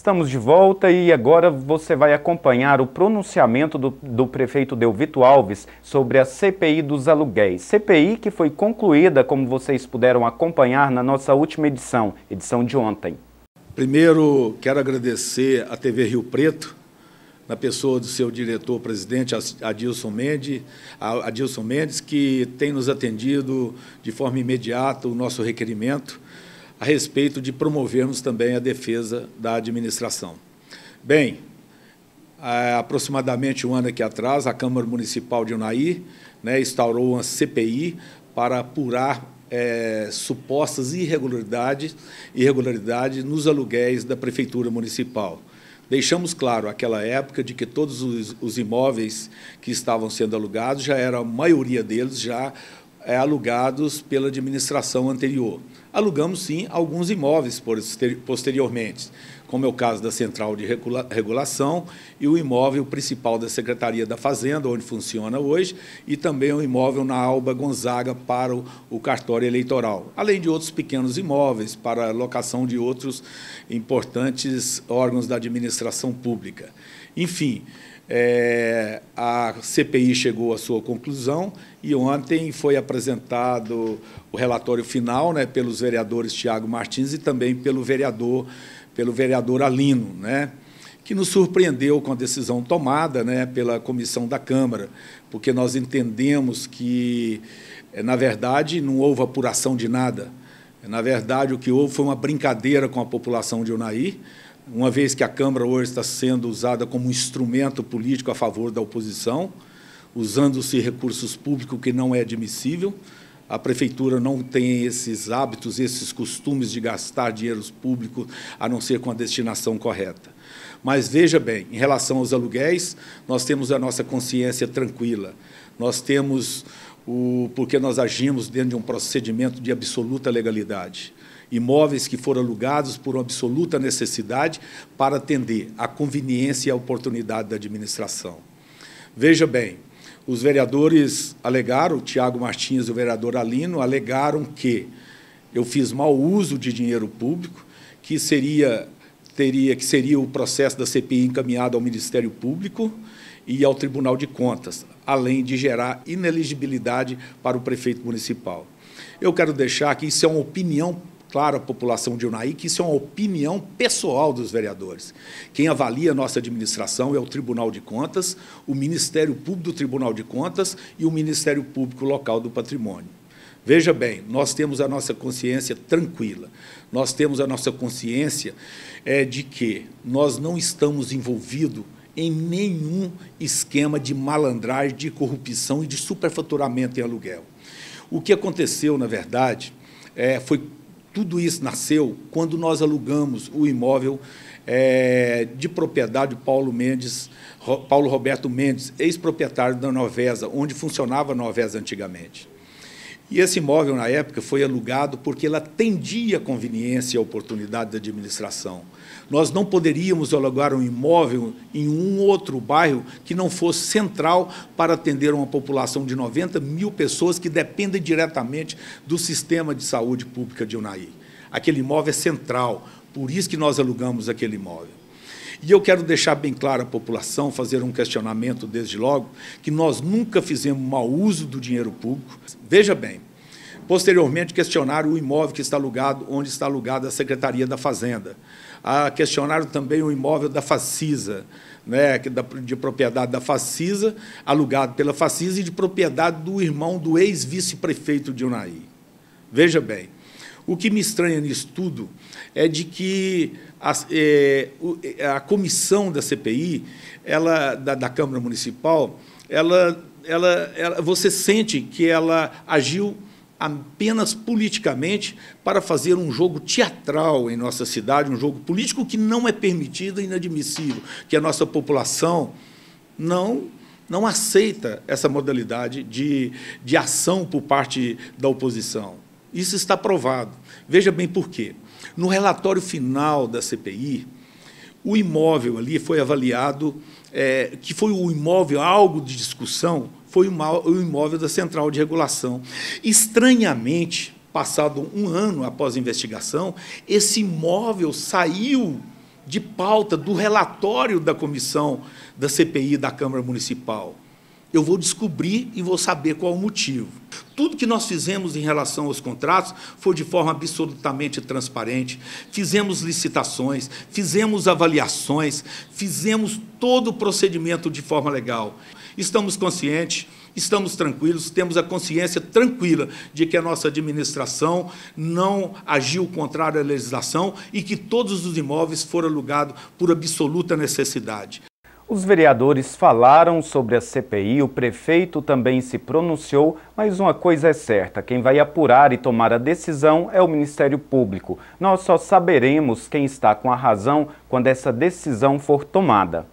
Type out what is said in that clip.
Estamos de volta e agora você vai acompanhar o pronunciamento do, do, prefeito Delvito Alves sobre a CPI dos aluguéis. CPI que foi concluída, como vocês puderam acompanhar, na nossa última edição, edição de ontem. Primeiro, quero agradecer à TV Rio Preto, na pessoa do seu diretor-presidente, Adilson Mendes, Adilson Mendes, que tem nos atendido de forma imediata o nosso requerimento a respeito de promovermos também a defesa da administração. Bem, aproximadamente um ano aqui atrás, a Câmara Municipal de Unai né, instaurou uma CPI para apurar é, supostas irregularidades, nos aluguéis da Prefeitura Municipal. Deixamos claro, aquela época, de que todos os, os imóveis que estavam sendo alugados, já era a maioria deles já é, alugados pela administração anterior. Alugamos, sim, alguns imóveis posteriormente, como é o caso da Central de Regulação e o imóvel principal da Secretaria da Fazenda, onde funciona hoje, e também um imóvel na Alba Gonzaga para o cartório eleitoral, além de outros pequenos imóveis para locação de outros importantes órgãos da administração pública. Enfim, é, a CPI chegou à sua conclusão e ontem foi apresentado o relatório final né, pelos vereadores Tiago Martins e também pelo vereador, pelo vereador Alino, né, que nos surpreendeu com a decisão tomada né, pela comissão da Câmara, porque nós entendemos que, é, na verdade, não houve apuração de nada. Na verdade, o que houve foi uma brincadeira com a população de Unaí, uma vez que a Câmara hoje está sendo usada como instrumento político a favor da oposição, usando-se recursos públicos que não é admissível. A prefeitura não tem esses hábitos, esses costumes de gastar dinheiros públicos, a não ser com a destinação correta. Mas veja bem, em relação aos aluguéis, nós temos a nossa consciência tranquila. Nós temos o porque nós agimos dentro de um procedimento de absoluta legalidade imóveis que foram alugados por uma absoluta necessidade para atender à conveniência e à oportunidade da administração. Veja bem, os vereadores alegaram, o Tiago Martins e o vereador Alino, alegaram que eu fiz mau uso de dinheiro público, que seria, teria, que seria o processo da CPI encaminhado ao Ministério Público e ao Tribunal de Contas, além de gerar ineligibilidade para o prefeito municipal. Eu quero deixar que isso é uma opinião claro à população de Unai que isso é uma opinião pessoal dos vereadores. Quem avalia a nossa administração é o Tribunal de Contas, o Ministério Público do Tribunal de Contas e o Ministério Público Local do Patrimônio. Veja bem, nós temos a nossa consciência tranquila, nós temos a nossa consciência é, de que nós não estamos envolvidos em nenhum esquema de malandragem, de corrupção e de superfaturamento em aluguel. O que aconteceu, na verdade, é, foi tudo isso nasceu quando nós alugamos o imóvel é, de propriedade Paulo Mendes, Paulo Roberto Mendes, ex-proprietário da Novesa, onde funcionava a Novesa antigamente. E esse imóvel, na época, foi alugado porque ele atendia a conveniência e a oportunidade da administração. Nós não poderíamos alugar um imóvel em um outro bairro que não fosse central para atender uma população de 90 mil pessoas que dependem diretamente do sistema de saúde pública de Unai. Aquele imóvel é central, por isso que nós alugamos aquele imóvel. E eu quero deixar bem claro à população, fazer um questionamento desde logo, que nós nunca fizemos mau uso do dinheiro público. Veja bem, posteriormente questionaram o imóvel que está alugado, onde está alugada a Secretaria da Fazenda. Ah, questionaram também o imóvel da Facisa, né, de propriedade da Facisa, alugado pela Facisa e de propriedade do irmão do ex-vice-prefeito de Unai. Veja bem, o que me estranha nisso tudo é de que a, é, é, a comissão da CPI, ela, da, da Câmara Municipal, ela, ela, ela, você sente que ela agiu apenas politicamente para fazer um jogo teatral em nossa cidade, um jogo político que não é permitido e inadmissível, que a nossa população não não aceita essa modalidade de, de ação por parte da oposição. Isso está provado. Veja bem por quê. No relatório final da CPI, o imóvel ali foi avaliado, é, que foi o imóvel algo de discussão, foi o imóvel da Central de Regulação. Estranhamente, passado um ano após a investigação, esse imóvel saiu de pauta do relatório da comissão da CPI da Câmara Municipal eu vou descobrir e vou saber qual o motivo. Tudo que nós fizemos em relação aos contratos foi de forma absolutamente transparente. Fizemos licitações, fizemos avaliações, fizemos todo o procedimento de forma legal. Estamos conscientes, estamos tranquilos, temos a consciência tranquila de que a nossa administração não agiu contrário à legislação e que todos os imóveis foram alugados por absoluta necessidade. Os vereadores falaram sobre a CPI, o prefeito também se pronunciou, mas uma coisa é certa: quem vai apurar e tomar a decisão é o Ministério Público. Nós só saberemos quem está com a razão quando essa decisão for tomada.